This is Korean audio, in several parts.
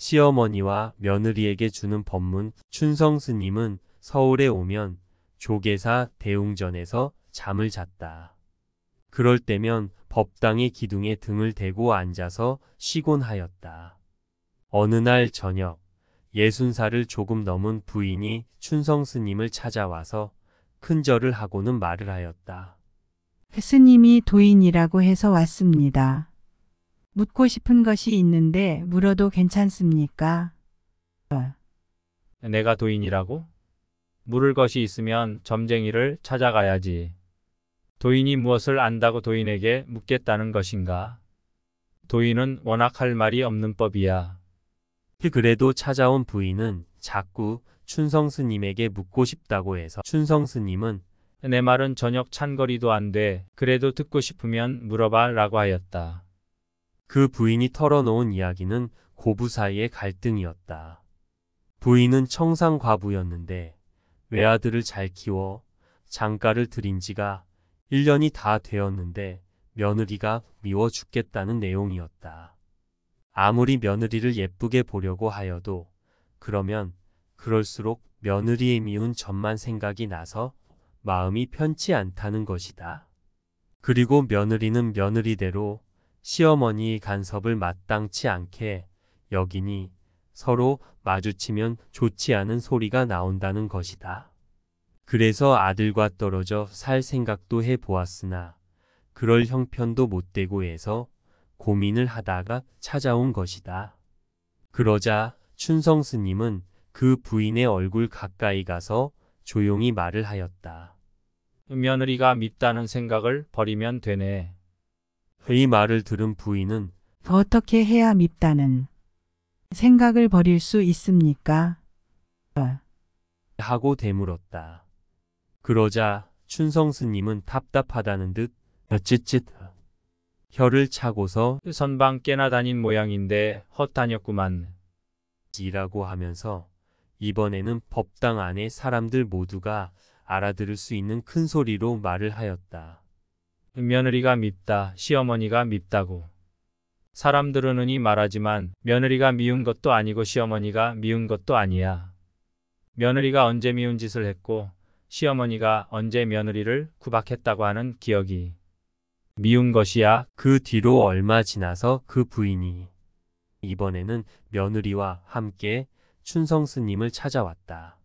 시어머니와 며느리에게 주는 법문 춘성 스님은 서울에 오면 조계사 대웅전에서 잠을 잤다. 그럴 때면 법당의 기둥에 등을 대고 앉아서 쉬곤 하였다. 어느 날 저녁 예순살을 조금 넘은 부인이 춘성 스님을 찾아와서 큰절을 하고는 말을 하였다. 스님이 도인이라고 해서 왔습니다. 묻고 싶은 것이 있는데 물어도 괜찮습니까? 내가 도인이라고? 물을 것이 있으면 점쟁이를 찾아가야지. 도인이 무엇을 안다고 도인에게 묻겠다는 것인가? 도인은 워낙 할 말이 없는 법이야. 그래도 찾아온 부인은 자꾸 춘성 스님에게 묻고 싶다고 해서 춘성 스님은 내 말은 저녁 찬거리도 안 돼. 그래도 듣고 싶으면 물어봐 라고 하였다. 그 부인이 털어놓은 이야기는 고부 사이의 갈등이었다. 부인은 청상 과부였는데 외아들을 잘 키워 장가를 들인 지가 1년이 다 되었는데 며느리가 미워 죽겠다는 내용이었다. 아무리 며느리를 예쁘게 보려고 하여도 그러면 그럴수록 며느리의 미운 점만 생각이 나서 마음이 편치 않다는 것이다. 그리고 며느리는 며느리대로 시어머니의 간섭을 마땅치 않게 여기니 서로 마주치면 좋지 않은 소리가 나온다는 것이다. 그래서 아들과 떨어져 살 생각도 해보았으나 그럴 형편도 못되고 해서 고민을 하다가 찾아온 것이다. 그러자 춘성 스님은 그 부인의 얼굴 가까이 가서 조용히 말을 하였다. 며느리가 밉다는 생각을 버리면 되네. 이 말을 들은 부인은 어떻게 해야 밉다는 생각을 버릴 수 있습니까? 하고 되물었다. 그러자 춘성 스님은 답답하다는 듯 어찌찌 혀를 차고서 선방 깨나 다닌 모양인데 헛다녔구만 이라고 하면서 이번에는 법당 안에 사람들 모두가 알아들을 수 있는 큰 소리로 말을 하였다. 며느리가 밉다, 시어머니가 밉다고. 사람들은 흔히 말하지만 며느리가 미운 것도 아니고 시어머니가 미운 것도 아니야. 며느리가 언제 미운 짓을 했고 시어머니가 언제 며느리를 구박했다고 하는 기억이 미운 것이야 그 뒤로 얼마 지나서 그 부인이 이번에는 며느리와 함께 춘성 스님을 찾아왔다.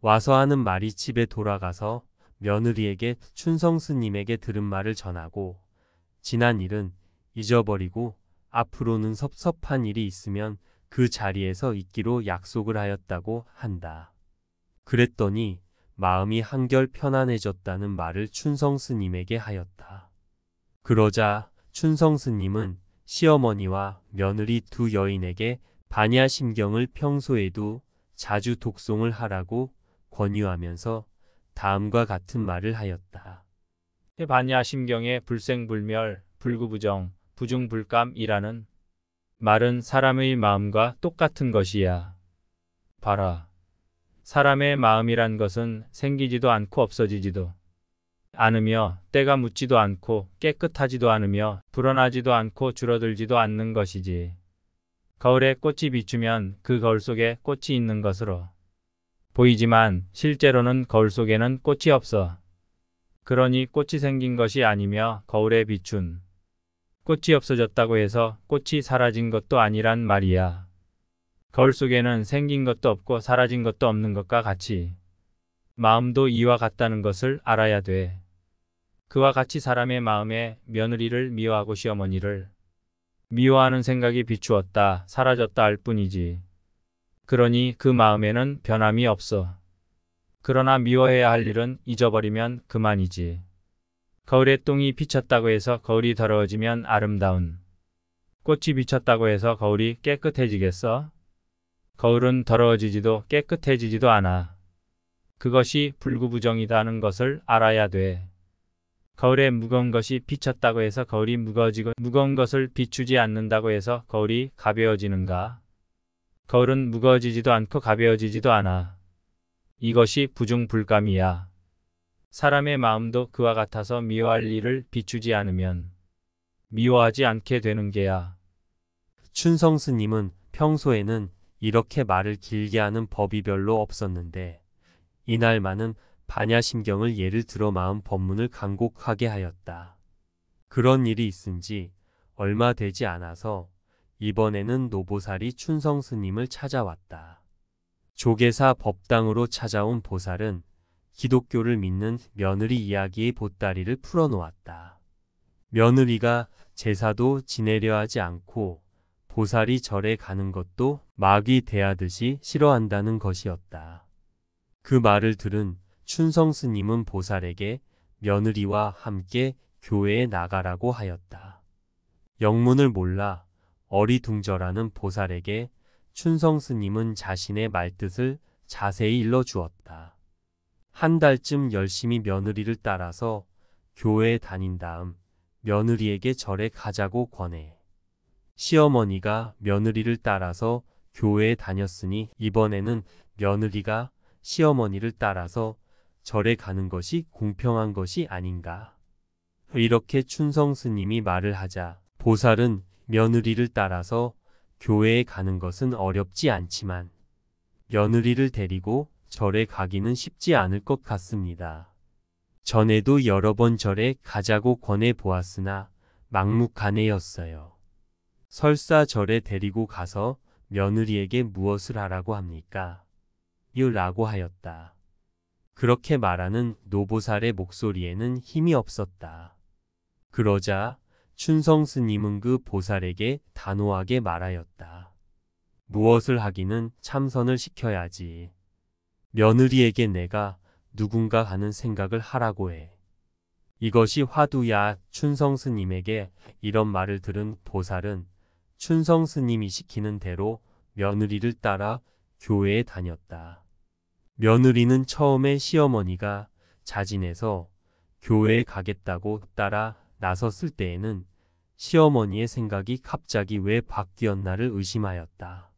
와서 하는 말이 집에 돌아가서 며느리에게 춘성 스님에게 들은 말을 전하고 지난 일은 잊어버리고 앞으로는 섭섭한 일이 있으면 그 자리에서 있기로 약속을 하였다고 한다. 그랬더니 마음이 한결 편안해졌다는 말을 춘성 스님에게 하였다. 그러자 춘성 스님은 시어머니와 며느리 두 여인에게 반야심경을 평소에도 자주 독송을 하라고 권유하면서 다음과 같은 말을 하였다. 해바냐 심경의 불생불멸, 불구부정, 부중불감이라는 말은 사람의 마음과 똑같은 것이야. 봐라. 사람의 마음이란 것은 생기지도 않고 없어지지도 않으며 때가 묻지도 않고 깨끗하지도 않으며 불어나지도 않고 줄어들지도 않는 것이지. 거울에 꽃이 비추면 그 거울 속에 꽃이 있는 것으로 보이지만 실제로는 거울 속에는 꽃이 없어. 그러니 꽃이 생긴 것이 아니며 거울에 비춘 꽃이 없어졌다고 해서 꽃이 사라진 것도 아니란 말이야. 거울 속에는 생긴 것도 없고 사라진 것도 없는 것과 같이 마음도 이와 같다는 것을 알아야 돼. 그와 같이 사람의 마음에 며느리를 미워하고 시어머니를 미워하는 생각이 비추었다 사라졌다 할 뿐이지. 그러니 그 마음에는 변함이 없어. 그러나 미워해야 할 일은 잊어버리면 그만이지. 거울에 똥이 비쳤다고 해서 거울이 더러워지면 아름다운. 꽃이 비쳤다고 해서 거울이 깨끗해지겠어? 거울은 더러워지지도 깨끗해지지도 않아. 그것이 불구부정이다는 것을 알아야 돼. 거울에 무거운 것이 비쳤다고 해서 거울이 무거워지고 무거운 것을 비추지 않는다고 해서 거울이 가벼워지는가? 거울은 무거워지지도 않고 가벼워지지도 않아. 이것이 부중불감이야. 사람의 마음도 그와 같아서 미워할 일을 비추지 않으면 미워하지 않게 되는 게야. 춘성 스님은 평소에는 이렇게 말을 길게 하는 법이 별로 없었는데 이날만은 반야심경을 예를 들어 마음 법문을 간곡하게 하였다. 그런 일이 있은지 얼마 되지 않아서 이번에는 노보살이 춘성 스님을 찾아왔다. 조계사 법당으로 찾아온 보살은 기독교를 믿는 며느리 이야기의 보따리를 풀어놓았다. 며느리가 제사도 지내려 하지 않고 보살이 절에 가는 것도 마귀 대하듯이 싫어한다는 것이었다. 그 말을 들은 춘성 스님은 보살에게 며느리와 함께 교회에 나가라고 하였다. 영문을 몰라 어리둥절하는 보살에게 춘성 스님은 자신의 말뜻을 자세히 일러주었다. 한 달쯤 열심히 며느리를 따라서 교회에 다닌 다음 며느리에게 절에 가자고 권해. 시어머니가 며느리를 따라서 교회에 다녔으니 이번에는 며느리가 시어머니를 따라서 절에 가는 것이 공평한 것이 아닌가. 이렇게 춘성 스님이 말을 하자 보살은 며느리를 따라서 교회에 가는 것은 어렵지 않지만 며느리를 데리고 절에 가기는 쉽지 않을 것 같습니다. 전에도 여러 번 절에 가자고 권해 보았으나 막무가내였어요. 설사 절에 데리고 가서 며느리에게 무엇을 하라고 합니까? 라고 하였다. 그렇게 말하는 노보살의 목소리에는 힘이 없었다. 그러자 춘성 스님은 그 보살에게 단호하게 말하였다. 무엇을 하기는 참선을 시켜야지. 며느리에게 내가 누군가 하는 생각을 하라고 해. 이것이 화두야 춘성 스님에게 이런 말을 들은 보살은 춘성 스님이 시키는 대로 며느리를 따라 교회에 다녔다. 며느리는 처음에 시어머니가 자진해서 교회에 가겠다고 따라 나섰을 때에는 시어머니의 생각이 갑자기 왜 바뀌었나를 의심하였다.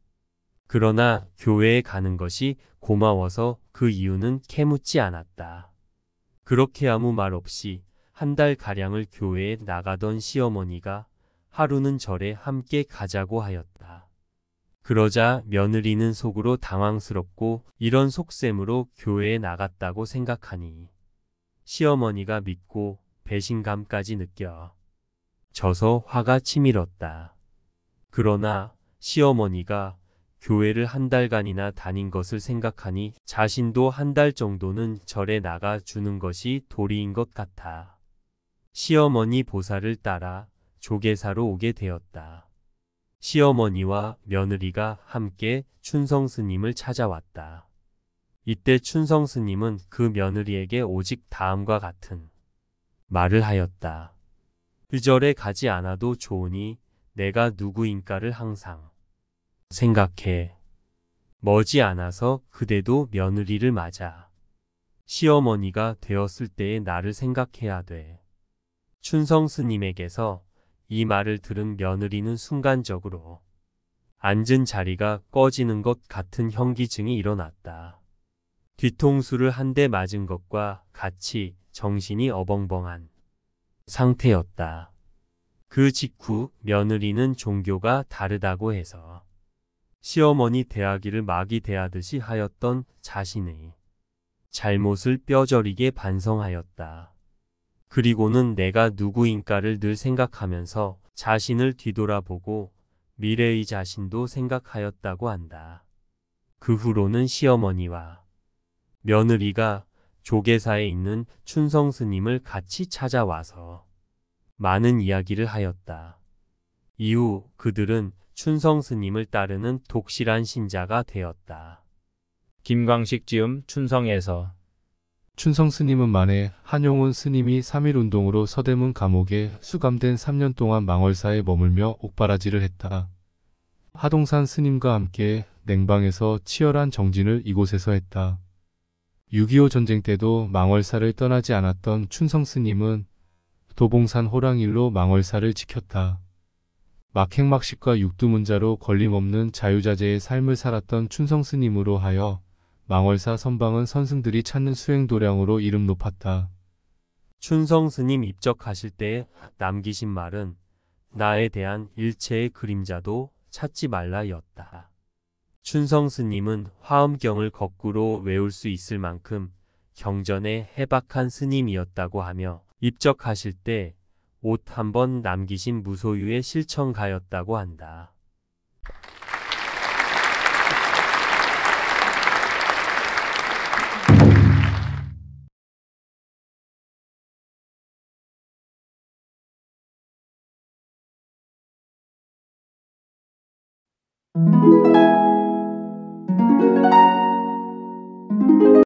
그러나 교회에 가는 것이 고마워서 그 이유는 캐묻지 않았다. 그렇게 아무 말 없이 한 달가량을 교회에 나가던 시어머니가 하루는 절에 함께 가자고 하였다. 그러자 며느리는 속으로 당황스럽고 이런 속셈으로 교회에 나갔다고 생각하니 시어머니가 믿고 배신감까지 느껴 져서 화가 치밀었다. 그러나 시어머니가 교회를 한 달간이나 다닌 것을 생각하니 자신도 한 달 정도는 절에 나가 주는 것이 도리인 것 같아. 시어머니 보살을 따라 조계사로 오게 되었다. 시어머니와 며느리가 함께 춘성 스님을 찾아왔다. 이때 춘성 스님은 그 며느리에게 오직 다음과 같은 말을 하였다. 그 절에 가지 않아도 좋으니 내가 누구인가를 항상 생각해. 머지 않아서 그대도 며느리를 맞아. 시어머니가 되었을 때의 나를 생각해야 돼. 춘성 스님에게서 이 말을 들은 며느리는 순간적으로 앉은 자리가 꺼지는 것 같은 현기증이 일어났다. 뒤통수를 한 대 맞은 것과 같이 정신이 어벙벙한 상태였다. 그 직후 며느리는 종교가 다르다고 해서 시어머니 대하기를 막이 대하듯이 하였던 자신의 잘못을 뼈저리게 반성하였다. 그리고는 내가 누구인가를 늘 생각하면서 자신을 뒤돌아보고 미래의 자신도 생각하였다고 한다. 그 후로는 시어머니와 며느리가 조계사에 있는 춘성 스님을 같이 찾아와서 많은 이야기를 하였다. 이후 그들은 춘성 스님을 따르는 독실한 신자가 되었다. 김광식 지음 춘성에서 춘성 스님은 만에 한용운 스님이 3일 운동으로 서대문 감옥에 수감된 3년 동안 망월사에 머물며 옥바라지를 했다. 하동산 스님과 함께 냉방에서 치열한 정진을 이곳에서 했다. 6.25 전쟁 때도 망월사를 떠나지 않았던 춘성 스님은 도봉산 호랑일로 망월사를 지켰다. 막행막식과 육두문자로 걸림없는 자유자재의 삶을 살았던 춘성 스님으로 하여 망월사 선방은 선승들이 찾는 수행도량으로 이름 높았다. 춘성 스님 입적하실 때 남기신 말은 나에 대한 일체의 그림자도 찾지 말라였다. 춘성 스님은 화엄경을 거꾸로 외울 수 있을 만큼 경전에 해박한 스님이었다고 하며 입적하실 때 옷 한 번 남기신 무소유의 실천가였다고 한다.